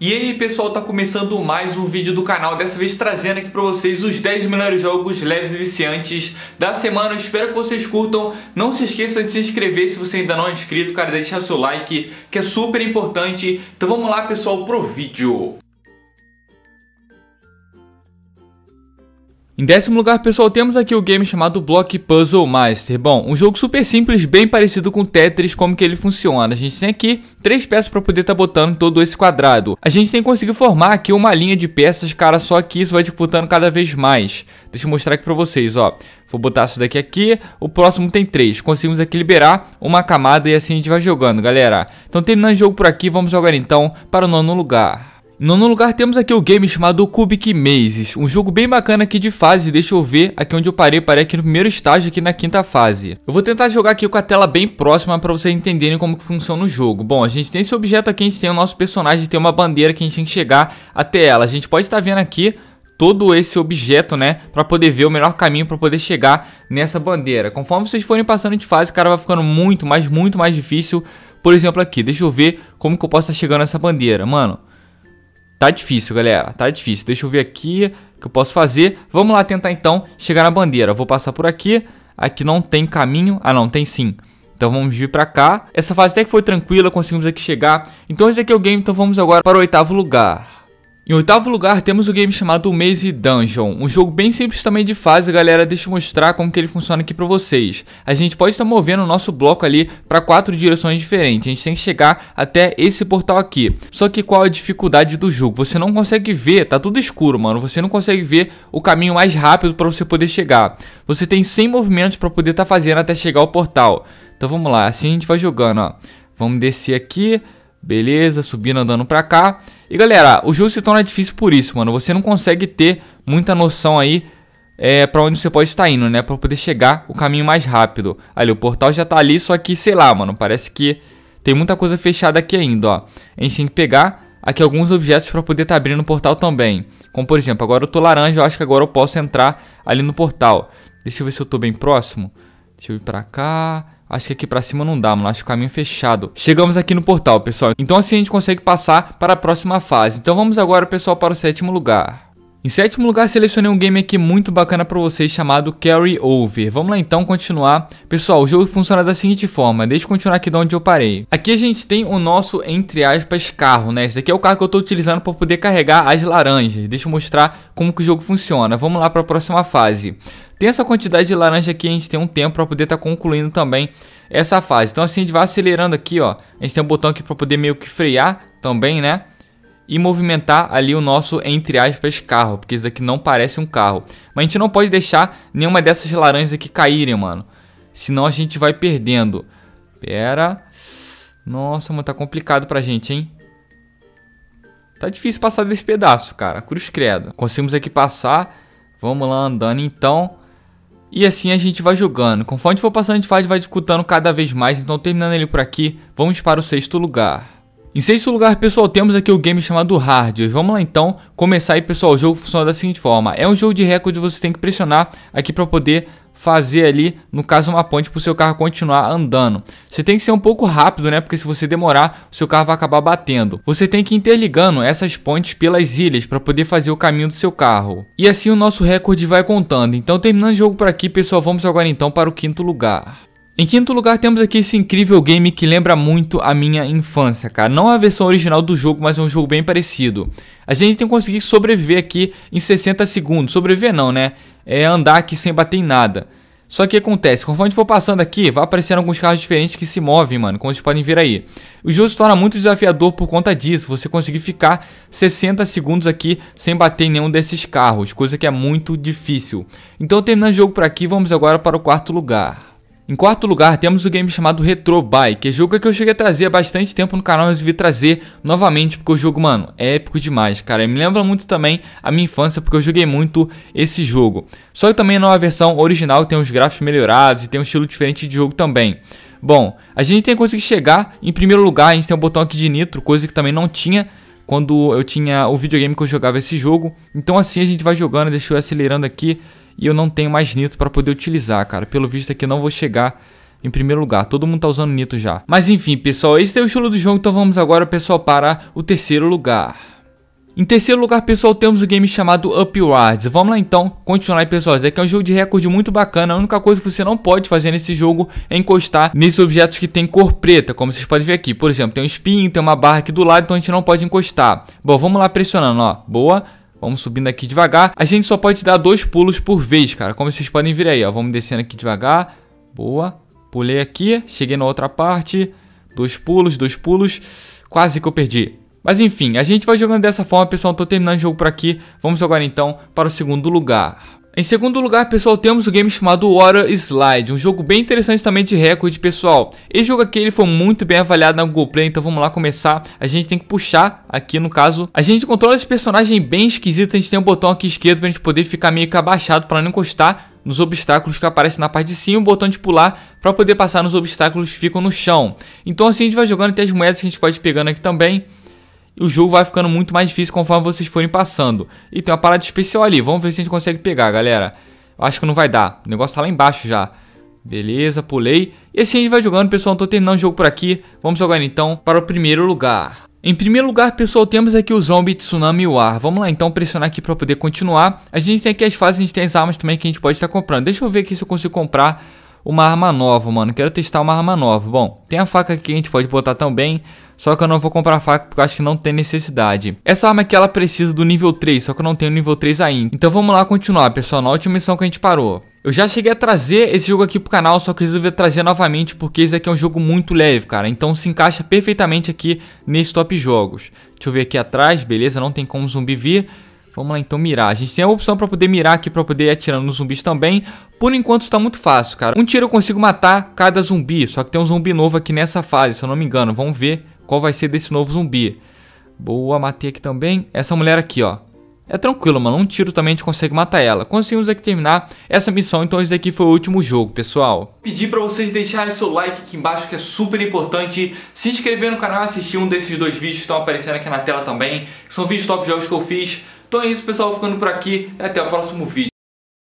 E aí pessoal, tá começando mais um vídeo do canal, dessa vez trazendo aqui pra vocês os 10 melhores jogos leves e viciantes da semana, Eu espero que vocês curtam, não se esqueça de se inscrever se você ainda não é inscrito, cara, deixar seu like, que é super importante, então vamos lá pessoal pro vídeo. Em décimo lugar, pessoal, temos aqui o game chamado Block Puzzle Master. Bom, um jogo super simples, bem parecido com Tetris, como que ele funciona. A gente tem aqui três peças para poder estar tá botando todo esse quadrado. A gente tem que conseguir formar aqui uma linha de peças, cara, só que isso vai disputando cada vez mais. Deixa eu mostrar aqui para vocês, ó. Vou botar isso daqui aqui, o próximo tem três. Conseguimos aqui liberar uma camada e assim a gente vai jogando, galera. Então terminando o jogo por aqui, vamos jogar então para o nono lugar. No nono lugar temos aqui o game chamado Cubic Mazes, um jogo bem bacana aqui de fase, deixa eu ver aqui onde eu parei, parei aqui no primeiro estágio aqui na quinta fase. Eu vou tentar jogar aqui com a tela bem próxima para vocês entenderem como que funciona o jogo. Bom, a gente tem esse objeto aqui, a gente tem o nosso personagem, tem uma bandeira que a gente tem que chegar até ela. A gente pode estar vendo aqui todo esse objeto, né, para poder ver o melhor caminho para poder chegar nessa bandeira. Conforme vocês forem passando de fase, o cara, vai ficando muito, mas muito mais difícil. Por exemplo aqui, deixa eu ver como que eu posso estar chegando nessa bandeira, mano. Tá difícil, galera. Tá difícil. Deixa eu ver aqui o que eu posso fazer. Vamos lá tentar, então, chegar na bandeira. Vou passar por aqui. Aqui não tem caminho. Ah, não. Tem sim. Então vamos vir pra cá. Essa fase até que foi tranquila. Conseguimos aqui chegar. Então esse aqui é o game. Então vamos agora para o oitavo lugar. Em oitavo lugar temos o game chamado Maze Dungeon, um jogo bem simples também de fase galera, deixa eu mostrar como que ele funciona aqui pra vocês. A gente pode estar movendo o nosso bloco ali para quatro direções diferentes, a gente tem que chegar até esse portal aqui. Só que qual a dificuldade do jogo? Você não consegue ver, tá tudo escuro mano, você não consegue ver o caminho mais rápido para você poder chegar. Você tem 100 movimentos para poder estar tá fazendo até chegar ao portal. Então vamos lá, assim a gente vai jogando ó, vamos descer aqui, beleza, subindo andando pra cá... E galera, o jogo se torna difícil por isso, mano. Você não consegue ter muita noção aí é, para onde você pode estar indo, né? Para poder chegar o caminho mais rápido. Ali, o portal já tá ali, só que, sei lá, mano, parece que tem muita coisa fechada aqui ainda, ó. A gente tem que pegar aqui alguns objetos para poder tá abrindo o portal também. Como, por exemplo, agora eu tô laranja, eu acho que agora eu posso entrar ali no portal. Deixa eu ver se eu tô bem próximo. Deixa eu ir pra cá. Acho que aqui pra cima não dá, mano. Acho que o caminho é fechado. Chegamos aqui no portal, pessoal. Então assim a gente consegue passar para a próxima fase. Então vamos agora, pessoal, para o sétimo lugar. Em sétimo lugar, selecionei um game aqui muito bacana para vocês chamado Carry Over. Vamos lá então continuar. Pessoal, o jogo funciona da seguinte forma, deixa eu continuar aqui de onde eu parei. Aqui a gente tem o nosso, entre aspas, carro, né? Esse daqui é o carro que eu estou utilizando para poder carregar as laranjas. Deixa eu mostrar como que o jogo funciona. Vamos lá para a próxima fase. Tem essa quantidade de laranja aqui, a gente tem um tempo para poder estar tá concluindo também essa fase. Então assim, a gente vai acelerando aqui, ó. A gente tem um botão aqui para poder meio que frear também, né? e movimentar ali o nosso, entre aspas, carro, porque isso daqui não parece um carro. Mas a gente não pode deixar nenhuma dessas laranjas aqui caírem, mano. Senão a gente vai perdendo. Pera. Nossa, mano, tá complicado pra gente, hein? Tá difícil passar desse pedaço, cara. Cruz credo. Conseguimos aqui passar. Vamos lá andando, então. E assim a gente vai jogando. Conforme a gente for passando, a gente vai dificultando cada vez mais. Então, terminando ele por aqui, vamos para o sexto lugar. Em sexto lugar, pessoal, temos aqui o game chamado Hard. Vamos lá então começar aí, pessoal. O jogo funciona da seguinte forma: é um jogo de recorde, você tem que pressionar aqui para poder fazer ali, no caso, uma ponte para o seu carro continuar andando. Você tem que ser um pouco rápido, né? Porque se você demorar, o seu carro vai acabar batendo. Você tem que ir interligando essas pontes pelas ilhas para poder fazer o caminho do seu carro. E assim o nosso recorde vai contando. Então, terminando o jogo por aqui, pessoal, vamos agora então para o quinto lugar. Em quinto lugar, temos aqui esse incrível game que lembra muito a minha infância, cara. Não a versão original do jogo, mas é um jogo bem parecido. A gente tem que conseguir sobreviver aqui em 60 segundos. Sobreviver não, né? É andar aqui sem bater em nada. Só que acontece, conforme a gente for passando aqui, vai aparecendo alguns carros diferentes que se movem, mano, como vocês podem ver aí. O jogo se torna muito desafiador por conta disso, você conseguir ficar 60 segundos aqui sem bater em nenhum desses carros, coisa que é muito difícil. Então terminando o jogo por aqui, vamos agora para o quarto lugar. Em quarto lugar, temos o game chamado Retro Buy, que é jogo que eu cheguei a trazer há bastante tempo no canal e resolvi trazer novamente, porque o jogo, mano, é épico demais, cara. E me lembra muito também a minha infância, porque eu joguei muito esse jogo. Só que também a nova versão original tem os gráficos melhorados e tem um estilo diferente de jogo também. Bom, a gente tem que chegar em primeiro lugar, a gente tem um botão aqui de nitro, coisa que também não tinha quando eu tinha o videogame que eu jogava esse jogo. Então assim a gente vai jogando, deixa eu acelerando aqui e eu não tenho mais nitro para poder utilizar, cara. Pelo visto aqui não vou chegar em primeiro lugar. Todo mundo tá usando Nito já. Mas enfim, pessoal, esse é o estilo do jogo, então vamos agora, pessoal, para o terceiro lugar. Em terceiro lugar, pessoal, temos o um game chamado Upwards. Vamos lá então, continuar aí, pessoal. Esse aqui é um jogo de recorde muito bacana. A única coisa que você não pode fazer nesse jogo é encostar nesses objetos que tem cor preta, como vocês podem ver aqui. Por exemplo, tem um espinho, tem uma barra aqui do lado, então a gente não pode encostar. Bom, vamos lá pressionando, ó. Boa. Vamos subindo aqui devagar. A gente só pode dar dois pulos por vez, cara. Como vocês podem ver aí, ó. Vamos descendo aqui devagar. Boa. Pulei aqui. Cheguei na outra parte. Dois pulos, dois pulos. Quase que eu perdi. Mas enfim, a gente vai jogando dessa forma, pessoal. Tô terminando o jogo por aqui. Vamos agora então para o segundo lugar. Em segundo lugar, pessoal, temos o game chamado Water Slide, um jogo bem interessante também de recorde, pessoal. Esse jogo aqui ele foi muito bem avaliado na Google Play, então vamos lá começar. A gente tem que puxar aqui, no caso. A gente controla esse personagem bem esquisito, a gente tem um botão aqui esquerdo pra gente poder ficar meio que abaixado para não encostar nos obstáculos que aparecem na parte de cima, o botão de pular para poder passar nos obstáculos que ficam no chão. Então assim a gente vai jogando até as moedas que a gente pode pegando aqui também. E o jogo vai ficando muito mais difícil conforme vocês forem passando. E tem uma parada especial ali. Vamos ver se a gente consegue pegar, galera. Acho que não vai dar. O negócio tá lá embaixo já. Beleza, pulei. E assim a gente vai jogando, pessoal. Não tô terminando o jogo por aqui. Vamos jogar então para o primeiro lugar. Em primeiro lugar, pessoal, temos aqui o Zombie, Tsunami War. o Ar. Vamos lá, então, pressionar aqui para poder continuar. A gente tem aqui as fases, a gente tem as armas também que a gente pode estar comprando. Deixa eu ver aqui se eu consigo comprar uma arma nova, mano. Quero testar uma arma nova. Bom, tem a faca aqui que a gente pode botar também. Só que eu não vou comprar faca porque eu acho que não tem necessidade. Essa arma aqui ela precisa do nível 3, só que eu não tenho nível 3 ainda. Então vamos lá continuar, pessoal, na última missão que a gente parou. Eu já cheguei a trazer esse jogo aqui pro canal, só que resolvi trazer novamente porque esse aqui é um jogo muito leve, cara. Então se encaixa perfeitamente aqui nesse top jogos. Deixa eu ver aqui atrás, beleza, não tem como zumbi vir. Vamos lá então mirar. A gente tem a opção para poder mirar aqui, para poder ir atirando nos zumbis também. Por enquanto está muito fácil, cara. Um tiro eu consigo matar cada zumbi, só que tem um zumbi novo aqui nessa fase, se eu não me engano. Vamos ver qual vai ser desse novo zumbi. Boa, matei aqui também. Essa mulher aqui, ó. É tranquilo, mano. Um tiro também a gente consegue matar ela. Conseguimos aqui terminar essa missão, então esse daqui foi o último jogo, pessoal. Pedi pra vocês deixarem seu like aqui embaixo, que é super importante. Se inscrever no canal e assistir um desses dois vídeos que estão aparecendo aqui na tela também. são vídeos top jogos que eu fiz. Então é isso, pessoal. Ficando por aqui. Até o próximo vídeo.